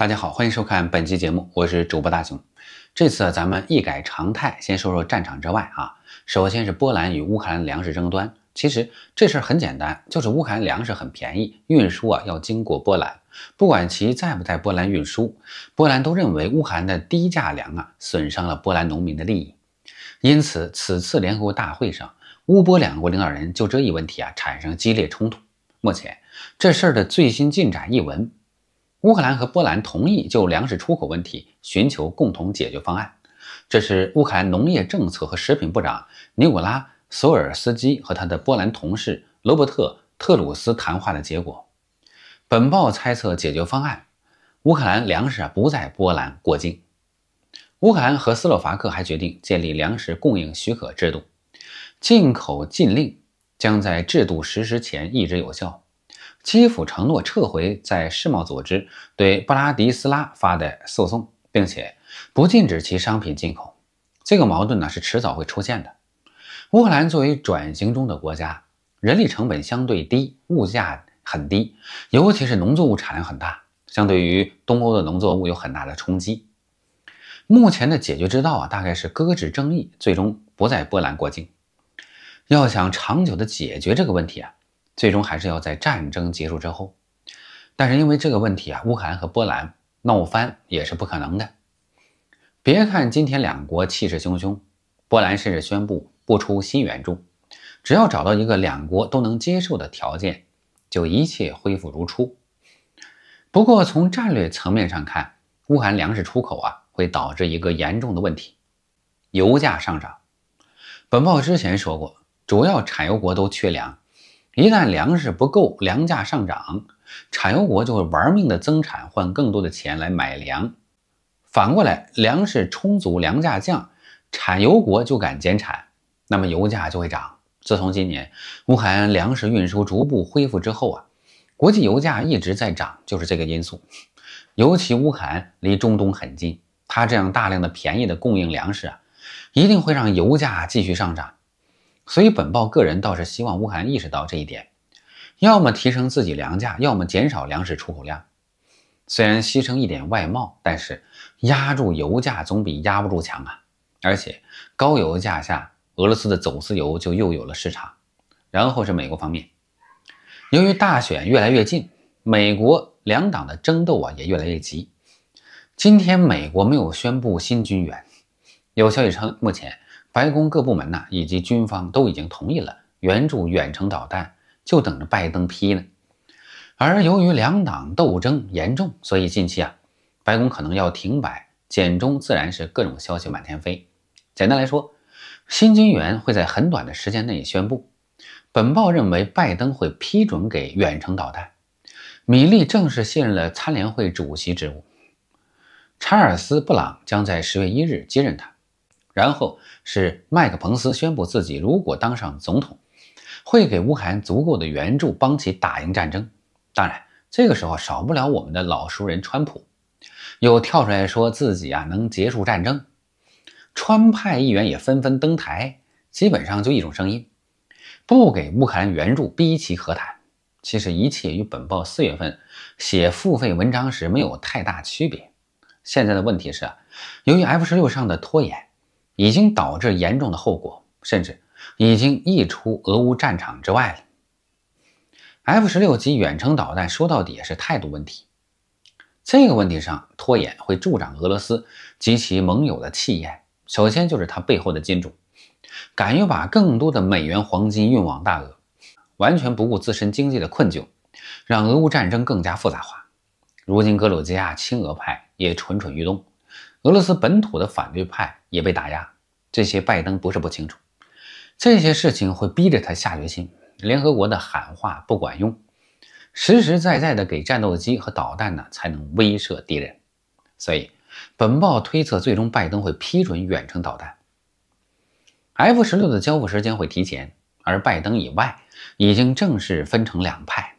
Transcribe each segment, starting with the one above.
大家好，欢迎收看本期节目，我是主播大熊。这次咱们一改常态，先说说战场之外啊。首先是波兰与乌克兰粮食争端。其实这事儿很简单，就是乌克兰粮食很便宜，运输啊要经过波兰，不管其在不在波兰运输，波兰都认为乌克兰的低价粮啊，损伤了波兰农民的利益。因此，此次联合国大会上，乌波两国领导人就这一问题啊产生激烈冲突。目前这事儿的最新进展一文。乌克兰和波兰同意就粮食出口问题寻求共同解决方案，这是乌克兰农业政策和食品部长尼古拉·索尔斯基和他的波兰同事罗伯特·特鲁斯谈话的结果。本报猜测解决方案：乌克兰粮食啊不在波兰过境。乌克兰和斯洛伐克还决定建立粮食供应许可制度，进口禁令将在制度实施前一直有效。基辅承诺撤回在世贸组织对布拉迪斯拉发的诉讼，并且不禁止其商品进口。这个矛盾呢是迟早会出现的。乌克兰作为转型中的国家，人力成本相对低，物价很低，尤其是农作物产量很大，相对于东欧的农作物有很大的冲击。目前的解决之道啊，大概是搁置争议，最终不在波兰过境。要想长久的解决这个问题啊。最终还是要在战争结束之后，但是因为这个问题啊，乌克兰和波兰闹翻也是不可能的。别看今天两国气势汹汹，波兰甚至宣布不出新援助，只要找到一个两国都能接受的条件，就一切恢复如初。不过从战略层面上看，乌克兰粮食出口啊会导致一个严重的问题：油价上涨。本报之前说过，主要产油国都缺粮。一旦粮食不够，粮价上涨，产油国就会玩命的增产，换更多的钱来买粮。反过来，粮食充足，粮价降，产油国就敢减产，那么油价就会涨。自从今年乌克兰粮食运输逐步恢复之后啊，国际油价一直在涨，就是这个因素。尤其乌克兰离中东很近，它这样大量的便宜的供应粮食啊，一定会让油价继续上涨。所以，本报个人倒是希望乌克兰意识到这一点：要么提升自己粮价，要么减少粮食出口量。虽然牺牲一点外贸，但是压住油价总比压不住强啊！而且，高油价下，俄罗斯的走私油就又有了市场。然后是美国方面，由于大选越来越近，美国两党的争斗啊也越来越急。今天，美国没有宣布新军援，有消息称目前。白宫各部门呐，以及军方都已经同意了援助远程导弹，就等着拜登批呢。而由于两党斗争严重，所以近期啊，白宫可能要停摆。简中自然是各种消息满天飞。简单来说，新军援会在很短的时间内宣布。本报认为，拜登会批准给远程导弹。米利正式卸任了参联会主席职务，查尔斯·布朗将在十月一日接任他。然后是麦克彭斯宣布，自己如果当上总统，会给乌克兰足够的援助，帮其打赢战争。当然，这个时候少不了我们的老熟人川普，又跳出来说自己啊能结束战争。川派议员也纷纷登台，基本上就一种声音：不给乌克兰援助，逼其和谈。其实，一切与本报四月份写付费文章时没有太大区别。现在的问题是，由于 F 十六上的拖延。已经导致严重的后果，甚至已经溢出俄乌战场之外了。F-16 级远程导弹说到底也是态度问题，这个问题上拖延会助长俄罗斯及其盟友的气焰。首先就是他背后的金主，敢于把更多的美元黄金运往大俄，完全不顾自身经济的困窘，让俄乌战争更加复杂化。如今格鲁吉亚亲俄派也蠢蠢欲动。俄罗斯本土的反对派也被打压，这些拜登不是不清楚，这些事情会逼着他下决心。联合国的喊话不管用，实实在在的给战斗机和导弹呢，才能威慑敌人。所以，本报推测，最终拜登会批准远程导弹。F 十六的交付时间会提前，而拜登以外已经正式分成两派，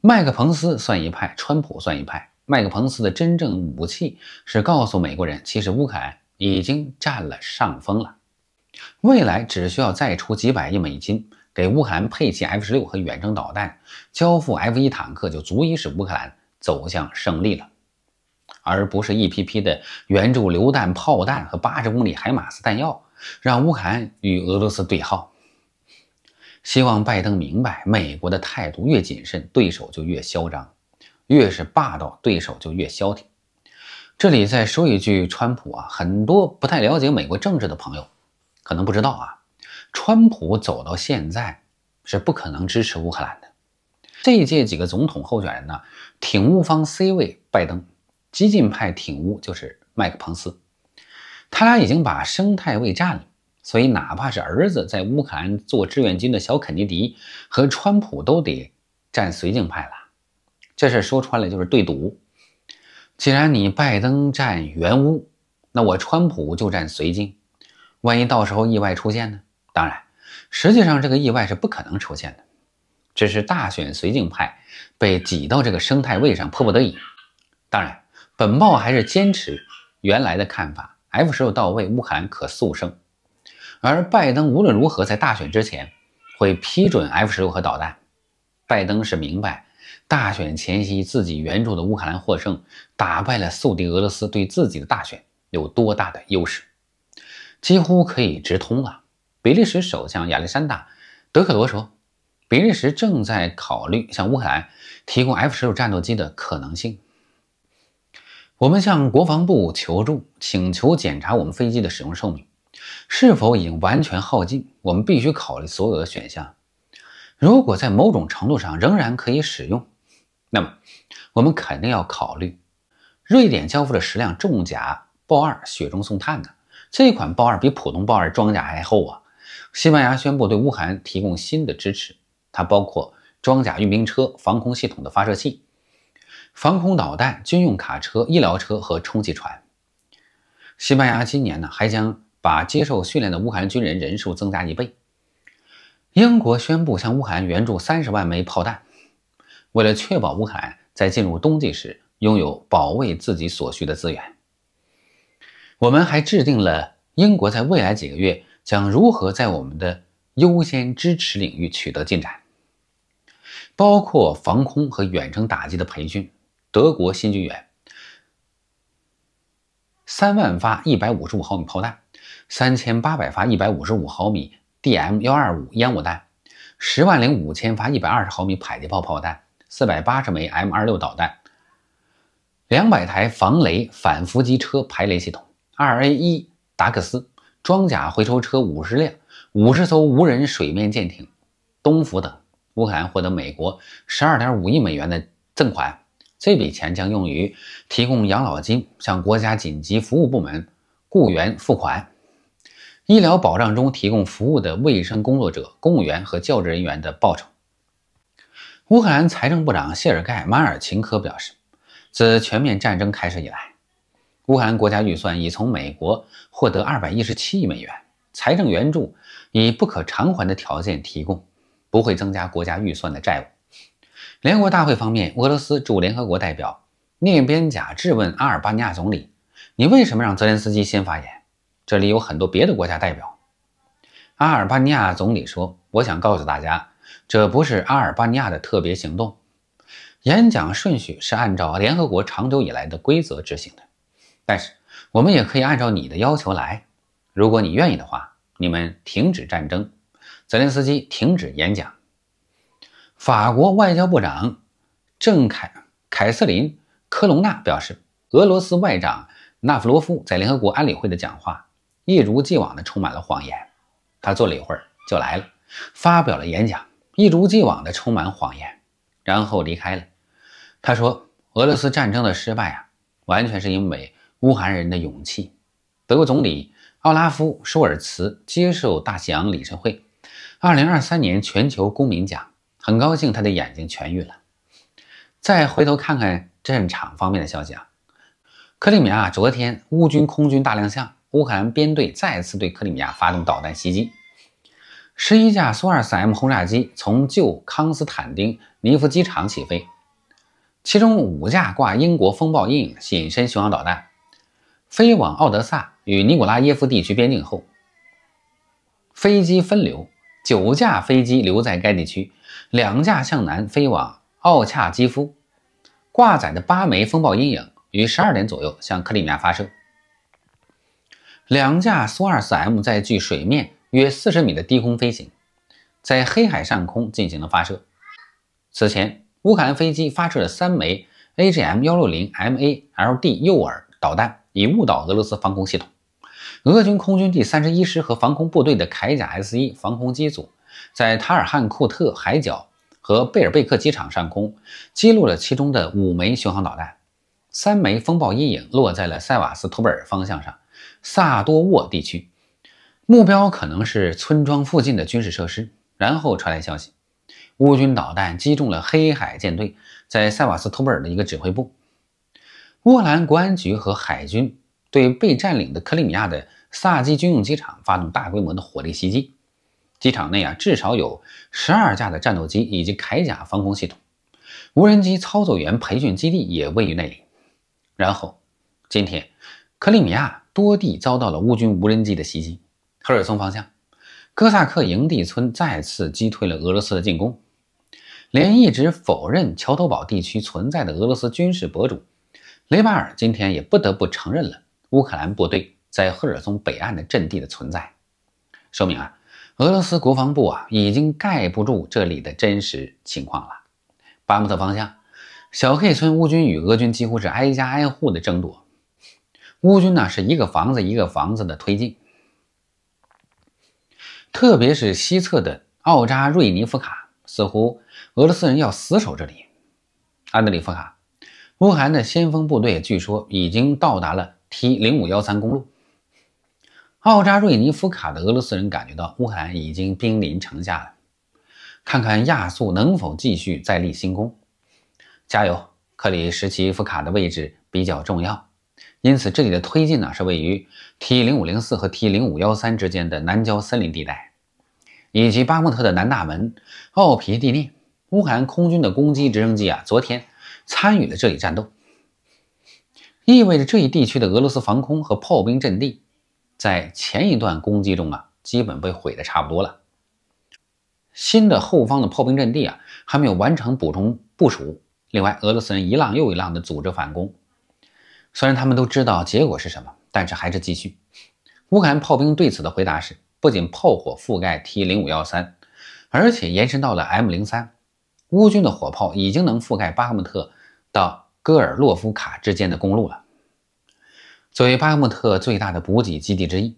麦克彭斯算一派，川普算一派。麦克彭斯的真正武器是告诉美国人，其实乌克兰已经占了上风了。未来只需要再出几百亿美金，给乌克兰配齐 F-16 和远程导弹，交付 F-1 坦克就足以使乌克兰走向胜利了，而不是一批批的援助榴弹炮弹和八十公里海马斯弹药，让乌克兰与俄罗斯对号。希望拜登明白，美国的态度越谨慎，对手就越嚣张。越是霸道，对手就越消停。这里再说一句，川普啊，很多不太了解美国政治的朋友可能不知道啊，川普走到现在是不可能支持乌克兰的。这一届几个总统候选人呢，挺乌方 C 位拜登，激进派挺乌就是麦克彭斯，他俩已经把生态位占了，所以哪怕是儿子在乌克兰做志愿军的小肯尼迪和川普都得站绥靖派了。这事说穿了就是对赌。既然你拜登占援屋，那我川普就占绥靖。万一到时候意外出现呢？当然，实际上这个意外是不可能出现的。只是大选绥靖派被挤到这个生态位上，迫不得已。当然，本报还是坚持原来的看法：F 十六到位，乌克兰可速胜。而拜登无论如何在大选之前会批准 F 十六和导弹。拜登是明白。大选前夕，自己援助的乌克兰获胜，打败了宿敌俄罗斯，对自己的大选有多大的优势？几乎可以直通了。比利时首相亚历山大·德克罗说：“比利时正在考虑向乌克兰提供 F 十六战斗机的可能性。我们向国防部求助，请求检查我们飞机的使用寿命是否已经完全耗尽。我们必须考虑所有的选项。”如果在某种程度上仍然可以使用，那么我们肯定要考虑瑞典交付的十辆重甲豹二雪中送炭的这款豹二比普通豹二装甲还厚啊。西班牙宣布对乌克兰提供新的支持，它包括装甲运兵车、防空系统的发射器、防空导弹、军用卡车、医疗车和充气船。西班牙今年呢还将把接受训练的乌克兰军人人数增加一倍。英国宣布向乌克兰援助三十万枚炮弹，为了确保乌克兰在进入冬季时拥有保卫自己所需的资源，我们还制定了英国在未来几个月将如何在我们的优先支持领域取得进展，包括防空和远程打击的培训、德国新军援、三万发一百五十五毫米炮弹、三千八百发一百五十五毫米。D.M. 幺二五烟雾弹，十万零五千发一百二十毫米迫击炮炮弹，四百八十枚 M 二六导弹，两百台防雷反伏击车排雷系统，二 A 一达克斯装甲回收车五十辆，五十艘无人水面舰艇，东孚等。乌克兰获得美国十二点五亿美元的赠款，这笔钱将用于提供养老金，向国家紧急服务部门雇员付款。医疗保障中提供服务的卫生工作者、公务员和教职人员的报酬。乌克兰财政部长谢尔盖·马尔琴科表示，自全面战争开始以来，乌克兰国家预算已从美国获得217亿美元财政援助，以不可偿还的条件提供，不会增加国家预算的债务。联合国大会方面，俄罗斯驻联合国代表涅边贾质问阿尔巴尼亚总理：“你为什么让泽连斯基先发言？”这里有很多别的国家代表。阿尔巴尼亚总理说：“我想告诉大家，这不是阿尔巴尼亚的特别行动。”演讲顺序是按照联合国长久以来的规则执行的，但是我们也可以按照你的要求来。如果你愿意的话，你们停止战争。泽连斯基停止演讲。法国外交部长郑凯凯瑟琳·科隆纳表示，俄罗斯外长纳夫罗夫在联合国安理会的讲话。一如既往的充满了谎言，他坐了一会儿就来了，发表了演讲，一如既往的充满谎言，然后离开了。他说：“俄罗斯战争的失败啊，完全是因为乌克兰人的勇气。”德国总理奥拉夫·舒尔茨接受大西洋理事会2023年全球公民奖，很高兴他的眼睛痊愈了。再回头看看战场方面的消息啊，克里米亚昨天乌军空军大亮相。乌克兰编队再次对克里米亚发动导弹袭击，十一架苏 -24M 轰炸机从旧康斯坦丁尼夫机场起飞，其中五架挂英国“风暴阴影”隐身巡航导弹，飞往奥德萨与尼古拉耶夫地区边境后，飞机分流，九架飞机留在该地区，两架向南飞往奥恰基夫，挂载的八枚“风暴阴影”于十二点左右向克里米亚发射。两架苏 -24M 在距水面约四十米的低空飞行，在黑海上空进行了发射。此前，乌克兰飞机发射了三枚 AGM-160 MALD 诱饵导弹，以误导俄罗斯防空系统。俄军空军第三十一师和防空部队的“铠甲 S-1” 防空机组，在塔尔汉库特海角和贝尔贝克机场上空击落了其中的五枚巡航导弹，三枚“风暴阴影”落在了塞瓦斯托波尔方向上。萨多沃地区，目标可能是村庄附近的军事设施。然后传来消息，乌军导弹击中了黑海舰队在塞瓦斯托波尔的一个指挥部。波兰国安局和海军对被占领的克里米亚的萨基军用机场发动大规模的火力袭击。机场内啊，至少有十二架的战斗机以及铠甲防空系统，无人机操作员培训基地也位于那里。然后今天，克里米亚。多地遭到了乌军无人机的袭击。赫尔松方向，哥萨克营地村再次击退了俄罗斯的进攻。连一直否认桥头堡地区存在的俄罗斯军事博主雷巴尔今天也不得不承认了乌克兰部队在赫尔松北岸的阵地的存在。说明啊，俄罗斯国防部啊已经盖不住这里的真实情况了。巴木特方向，小 K 村乌军与俄军几乎是挨家挨户的争夺。乌军呢是一个房子一个房子的推进，特别是西侧的奥扎瑞尼夫卡，似乎俄罗斯人要死守这里。安德里夫卡，乌克兰的先锋部队据说已经到达了 T 零五幺三公路。奥扎瑞尼夫卡的俄罗斯人感觉到乌克兰已经兵临城下了，看看亚速能否继续再立新功，加油！克里什奇夫卡的位置比较重要。因此，这里的推进呢是位于 T 零五零四和 T 零五幺三之间的南郊森林地带，以及巴莫特的南大门奥皮蒂涅。乌克兰空军的攻击直升机啊，昨天参与了这一战斗，意味着这一地区的俄罗斯防空和炮兵阵地，在前一段攻击中啊，基本被毁的差不多了。新的后方的炮兵阵地啊，还没有完成补充部署。另外，俄罗斯人一浪又一浪的组织反攻。虽然他们都知道结果是什么，但是还是继续。乌克兰炮兵对此的回答是：不仅炮火覆盖 T 零五幺三，而且延伸到了 M 零三。乌军的火炮已经能覆盖巴赫穆特到戈尔洛夫卡之间的公路了。作为巴赫穆特最大的补给基地之一，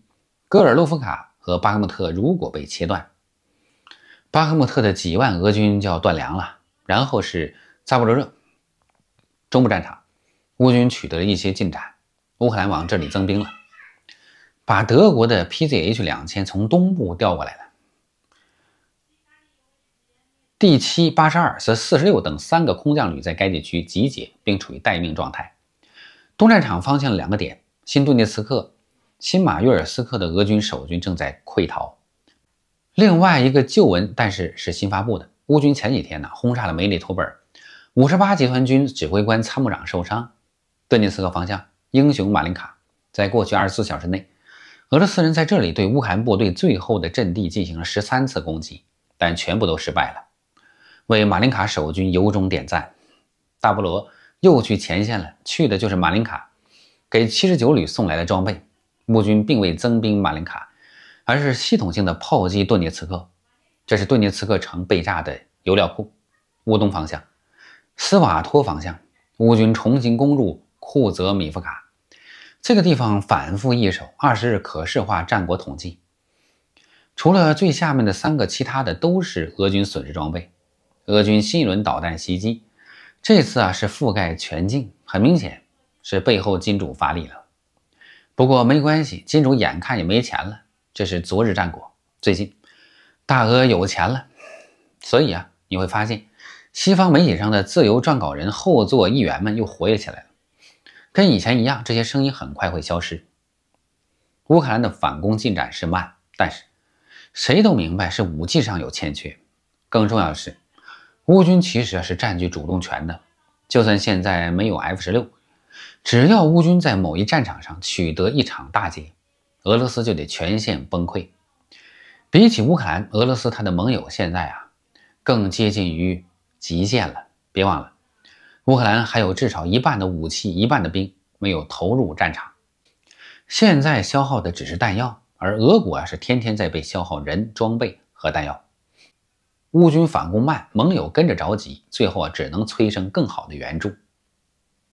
戈尔洛夫卡和巴赫穆特如果被切断，巴赫穆特的几万俄军就要断粮了。然后是扎波罗热，中部战场。乌军取得了一些进展，乌克兰往这里增兵了，把德国的 PZH 两千从东部调过来了。第七、八十二和四十六等三个空降旅在该地区集结并处于待命状态。东战场方向两个点：新顿涅茨克、新马约尔斯克的俄军守军正在溃逃。另外一个旧闻，但是是新发布的：乌军前几天呢轰炸了梅里托本，五十八集团军指挥官参谋长受伤。顿涅茨克方向，英雄马林卡，在过去24小时内，俄罗斯人在这里对乌克兰部队最后的阵地进行了13次攻击，但全部都失败了。为马林卡守军由衷点赞。大波罗又去前线了，去的就是马林卡，给79旅送来的装备。乌军并未增兵马林卡，而是系统性的炮击顿涅茨克。这是顿涅茨克城被炸的油料库。乌东方向，斯瓦托方向，乌军重新攻入。库泽米夫卡这个地方反复易手。二十日可视化战果统计，除了最下面的三个，其他的都是俄军损失装备。俄军新一轮导弹袭击，这次啊是覆盖全境，很明显是背后金主发力了。不过没关系，金主眼看也没钱了。这是昨日战果。最近大俄有钱了，所以啊你会发现，西方媒体上的自由撰稿人、后座议员们又活跃起来了。跟以前一样，这些声音很快会消失。乌克兰的反攻进展是慢，但是谁都明白是武器上有欠缺。更重要的是，乌军其实是占据主动权的。就算现在没有 F 十六，只要乌军在某一战场上取得一场大捷，俄罗斯就得全线崩溃。比起乌克兰，俄罗斯他的盟友现在啊，更接近于极限了。别忘了。乌克兰还有至少一半的武器、一半的兵没有投入战场，现在消耗的只是弹药，而俄国啊是天天在被消耗人、装备和弹药。乌军反攻慢，盟友跟着着急，最后啊只能催生更好的援助。